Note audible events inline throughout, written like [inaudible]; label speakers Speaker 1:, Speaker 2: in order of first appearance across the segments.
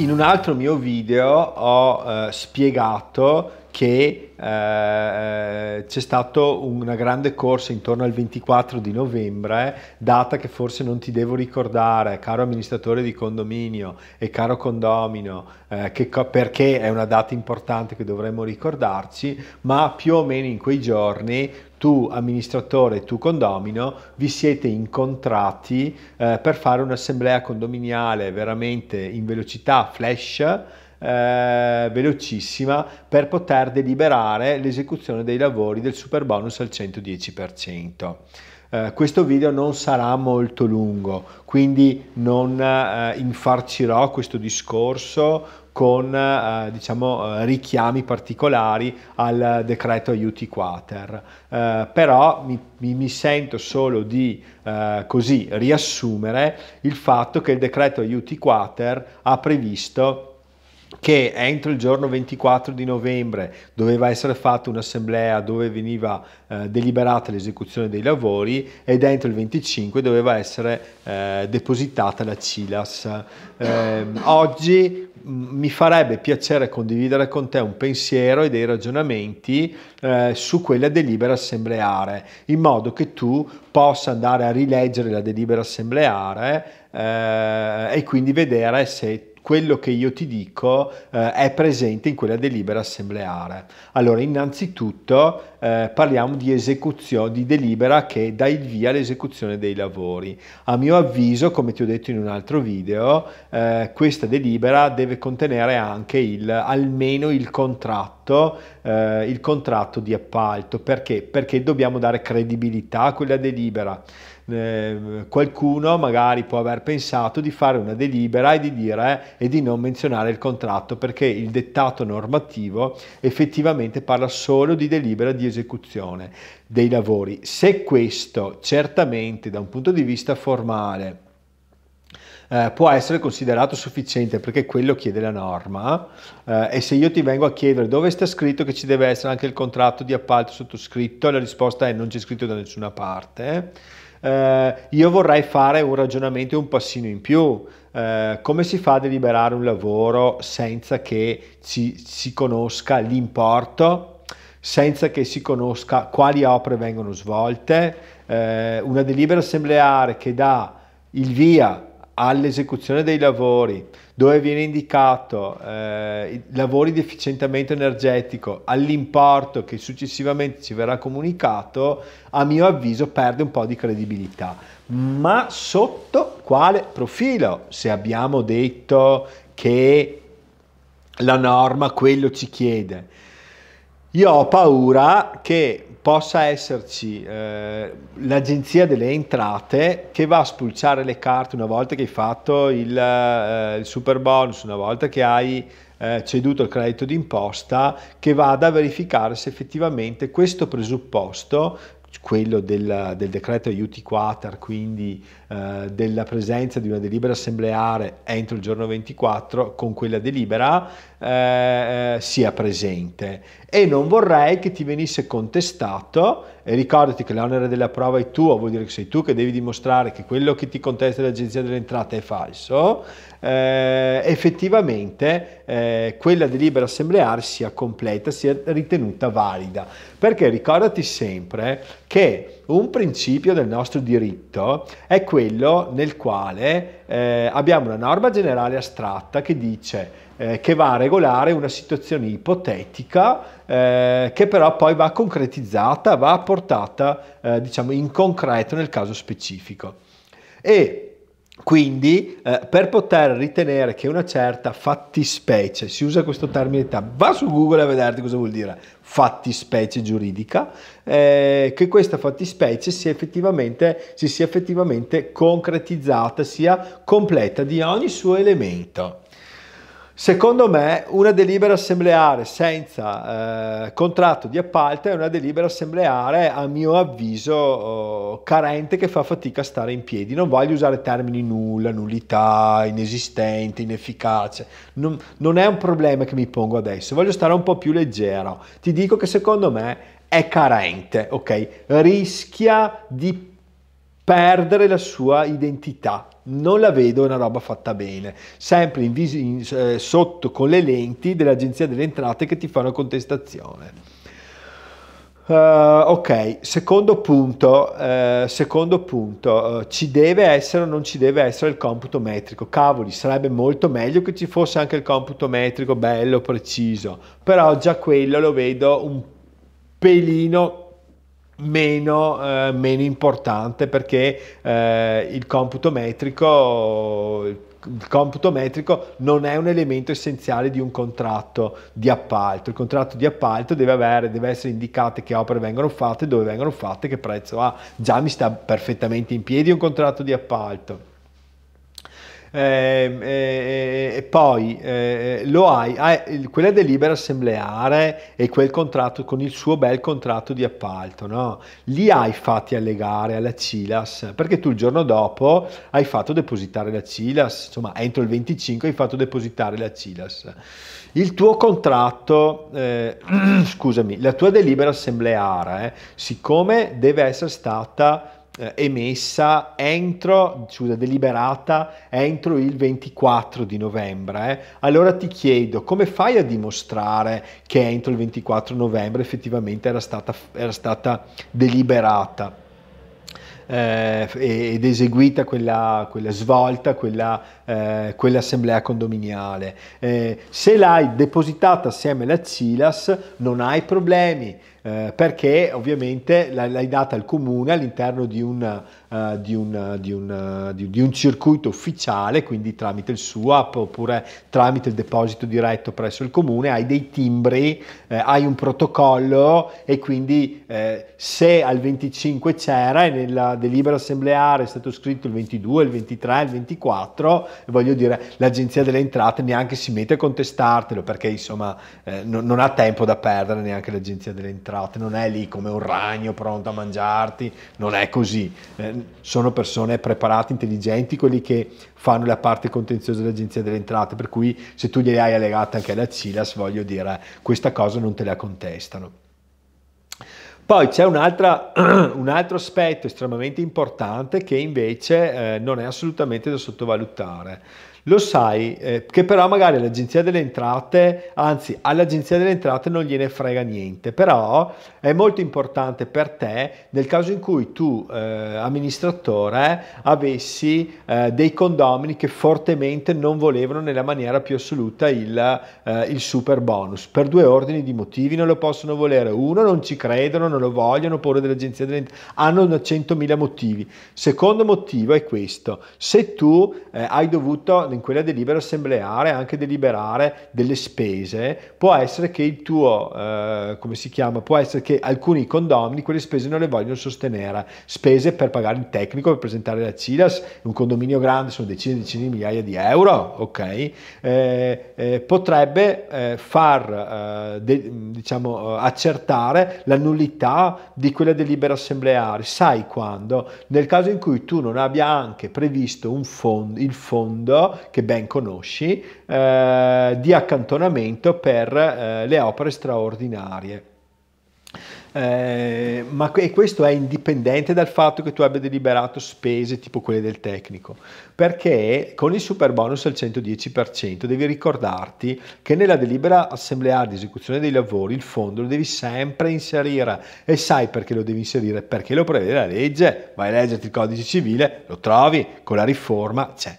Speaker 1: in un altro mio video ho eh, spiegato che eh, eh c'è stata una grande corsa intorno al 24 di novembre, data che forse non ti devo ricordare, caro amministratore di condominio e caro condomino, eh, che, perché è una data importante che dovremmo ricordarci, ma più o meno in quei giorni tu amministratore e tu condomino vi siete incontrati eh, per fare un'assemblea condominiale veramente in velocità flash eh, velocissima per poter deliberare l'esecuzione dei lavori del super bonus al 110%. Eh, questo video non sarà molto lungo, quindi non eh, infarcirò questo discorso con eh, diciamo, eh, richiami particolari al decreto aiuti quater, eh, però mi, mi, sento solo di eh, così riassumere il fatto che il decreto aiuti quater ha previsto che entro il giorno 24 di novembre doveva essere fatta un'assemblea dove veniva eh, deliberata l'esecuzione dei lavori e entro il 25 doveva essere eh, depositata la CILAS. Eh, oggi mm, mi farebbe piacere condividere con te un pensiero e dei ragionamenti eh, su quella delibera assembleare, in modo che tu possa andare a rileggere la delibera assembleare eh, e quindi vedere se quello che io ti dico eh, è presente in quella delibera assembleare. Allora, innanzitutto eh, parliamo di esecuzione, di delibera che dà il via all'esecuzione dei lavori. A mio avviso, come ti ho detto in un altro video, eh, questa delibera deve contenere anche il, almeno il contratto eh, il contratto di appalto. Perché? Perché dobbiamo dare credibilità a quella delibera. Eh, qualcuno magari può aver pensato di fare una delibera e di dire eh, e di non menzionare il contratto perché il dettato normativo effettivamente parla solo di delibera di esecuzione dei lavori. Se questo certamente da un punto di vista formale eh, può essere considerato sufficiente perché quello chiede la norma eh, e se io ti vengo a chiedere dove sta scritto che ci deve essere anche il contratto di appalto sottoscritto la risposta è non c'è scritto da nessuna parte, eh, io vorrei fare un ragionamento un passino in più. Eh, come si fa a deliberare un lavoro senza che ci, si conosca l'importo, senza che si conosca quali opere vengono svolte? Eh, una delibera assembleare che dà il via all'esecuzione dei lavori, dove viene indicato eh, lavori di efficientamento energetico, all'importo che successivamente ci verrà comunicato, a mio avviso perde un po' di credibilità. Ma sotto quale profilo? Se abbiamo detto che la norma quello ci chiede io ho paura che possa esserci eh, l'agenzia delle entrate che va a spulciare le carte una volta che hai fatto il, eh, il super bonus, una volta che hai eh, ceduto il credito d'imposta, che vada a verificare se effettivamente questo presupposto quello della, del decreto aiuti quater, quindi eh, della presenza di una delibera assembleare entro il giorno 24, con quella delibera eh, eh, sia presente. E non vorrei che ti venisse contestato, e ricordati che l'onere della prova è tuo, vuol dire che sei tu che devi dimostrare che quello che ti contesta l'Agenzia delle Entrate è falso, eh, effettivamente eh, quella delibera assembleare sia completa, sia ritenuta valida. Perché ricordati sempre che un principio del nostro diritto è quello nel quale eh, abbiamo una norma generale astratta che dice eh, che va a regolare una situazione ipotetica eh, che però poi va concretizzata, va portata eh, diciamo in concreto nel caso specifico. E quindi, eh, per poter ritenere che una certa fattispecie, si usa questo termine, va su Google a vederti cosa vuol dire fattispecie giuridica, eh, che questa fattispecie sia effettivamente, si sia effettivamente concretizzata, sia completa di ogni suo elemento. Secondo me una delibera assembleare senza eh, contratto di appalto è una delibera assembleare a mio avviso oh, carente che fa fatica a stare in piedi. Non voglio usare termini nulla, nullità, inesistente, inefficace. Non, non è un problema che mi pongo adesso, voglio stare un po' più leggero. Ti dico che secondo me è carente, ok? Rischia di perdere la sua identità. Non la vedo una roba fatta bene, sempre in vis- in, eh, sotto con le lenti dell'Agenzia delle Entrate che ti fanno contestazione. Uh, ok, secondo punto, uh, secondo punto uh, ci deve essere o non ci deve essere il computo metrico? Cavoli, sarebbe molto meglio che ci fosse anche il computo metrico bello, preciso, però già quello lo vedo un pelino Meno, eh, meno, importante perché eh, il, computo metrico, il computo metrico non è un elemento essenziale di un contratto di appalto. Il contratto di appalto deve, avere, deve essere indicato che opere vengono fatte, dove vengono fatte, che prezzo ha. Già mi sta perfettamente in piedi un contratto di appalto eh, eh, e poi eh, lo hai, hai, quella delibera assembleare e quel contratto con il suo bel contratto di appalto, no? li hai fatti allegare alla CILAS perché tu il giorno dopo hai fatto depositare la CILAS, insomma entro il 25 hai fatto depositare la CILAS. Il tuo contratto, eh, [clears throat] scusami, la tua delibera assembleare, siccome deve essere stata eh, emessa entro, scusa, deliberata entro il 24 di novembre. Eh. Allora ti chiedo, come fai a dimostrare che entro il 24 novembre effettivamente era stata, era stata deliberata? Eh, ed eseguita quella, quella svolta, quella eh, quell'assemblea condominiale. Eh, se l'hai depositata assieme alla CILAS non hai problemi eh, perché ovviamente l'hai data al comune all'interno di, un, uh, di, un, uh, di, un, uh, di un circuito ufficiale, quindi tramite il SUAP oppure tramite il deposito diretto presso il comune, hai dei timbri, eh, hai un protocollo e quindi se al 25 c'era e nella delibera assembleare è stato scritto il 22, il 23, il 24, voglio dire, l'agenzia delle entrate neanche si mette a contestartelo perché insomma eh, non, non ha tempo da perdere neanche l'agenzia delle entrate, non è lì come un ragno pronto a mangiarti, non è così. Eh, sono persone preparate, intelligenti, quelli che fanno la parte contenziosa dell'agenzia delle entrate, per cui se tu gli hai allegata anche alla CILAS, voglio dire, questa cosa non te la contestano. Poi c'è un, [clears throat] un, altro aspetto estremamente importante che invece eh, non è assolutamente da sottovalutare lo sai eh, che però magari l'agenzia delle entrate, anzi all'agenzia delle entrate non gliene frega niente, però è molto importante per te nel caso in cui tu eh, amministratore avessi eh, dei condomini che fortemente non volevano nella maniera più assoluta il, eh, il super bonus, per due ordini di motivi non lo possono volere, uno non ci credono, non lo vogliono, oppure dell'agenzia delle entrate, hanno 100.000 motivi. Secondo motivo è questo, se tu eh, hai dovuto quando in quella delibera assembleare anche deliberare delle spese, può essere che il tuo, eh, come si chiama, può essere che alcuni condomini quelle spese non le vogliono sostenere, spese per pagare il tecnico, per presentare la CILAS, un condominio grande sono decine e decine di migliaia di euro, ok? Eh, eh, potrebbe eh, far, eh, de, diciamo, eh, accertare la nullità di quella delibera assembleare, sai quando? Nel caso in cui tu non abbia anche previsto un fondo, il fondo che ben conosci, eh, di accantonamento per eh, le opere straordinarie. Eh, ma e questo è indipendente dal fatto che tu abbia deliberato spese tipo quelle del tecnico, perché con il super bonus al 110% devi ricordarti che nella delibera assembleare di esecuzione dei lavori il fondo lo devi sempre inserire e sai perché lo devi inserire, perché lo prevede la legge, vai a leggerti il codice civile, lo trovi, con la riforma c'è. Cioè,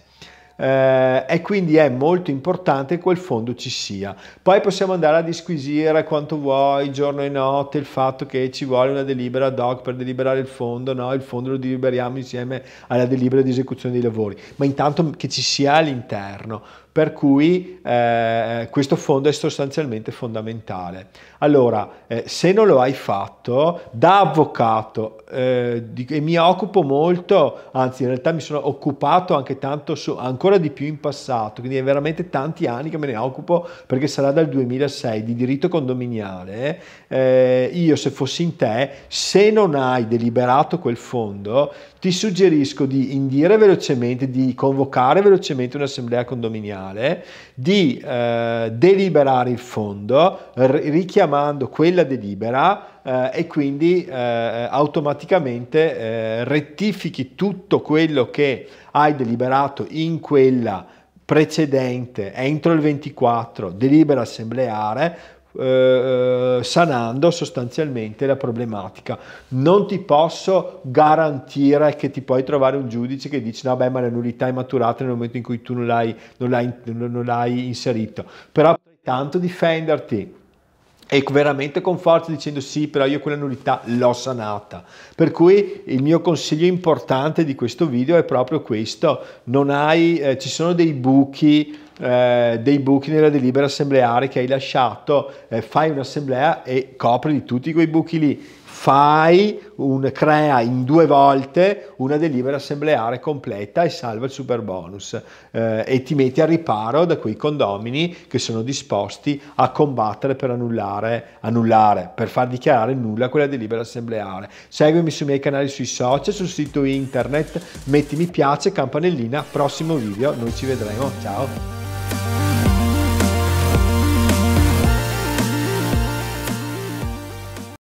Speaker 1: eh, e quindi è molto importante che quel fondo ci sia. Poi possiamo andare a disquisire quanto vuoi, giorno e notte, il fatto che ci vuole una delibera ad hoc per deliberare il fondo, no, il fondo lo deliberiamo insieme alla delibera di esecuzione dei lavori, ma intanto che ci sia all'interno per cui eh, questo fondo è sostanzialmente fondamentale. Allora, eh, se non lo hai fatto, da avvocato, eh, di, e mi occupo molto, anzi in realtà mi sono occupato anche tanto, su, ancora di più in passato, quindi è veramente tanti anni che me ne occupo, perché sarà dal 2006, di diritto condominiale, eh, io se fossi in te, se non hai deliberato quel fondo, ti suggerisco di indire velocemente, di convocare velocemente un'assemblea condominiale, finale di eh, deliberare il fondo richiamando quella delibera eh, e quindi eh, automaticamente eh, rettifichi tutto quello che hai deliberato in quella precedente entro il 24 delibera assembleare eh, eh, sanando sostanzialmente la problematica. Non ti posso garantire che ti puoi trovare un giudice che dice no beh ma la nullità è maturata nel momento in cui tu non l'hai, non l'hai, non l'hai inserito, però tanto difenderti e veramente con forza dicendo sì, però io quella nullità l'ho sanata. Per cui il mio consiglio importante di questo video è proprio questo, non hai, eh, ci sono dei buchi, eh, dei buchi nella delibera assembleare che hai lasciato, eh, fai un'assemblea e copri di tutti quei buchi lì fai, un, crea in due volte una delibera assembleare completa e salva il super bonus eh, e ti metti a riparo da quei condomini che sono disposti a combattere per annullare, annullare per far dichiarare nulla quella delibera assembleare. Seguimi sui miei canali sui social, sul sito internet, metti mi piace, campanellina, prossimo video, noi ci vedremo, ciao!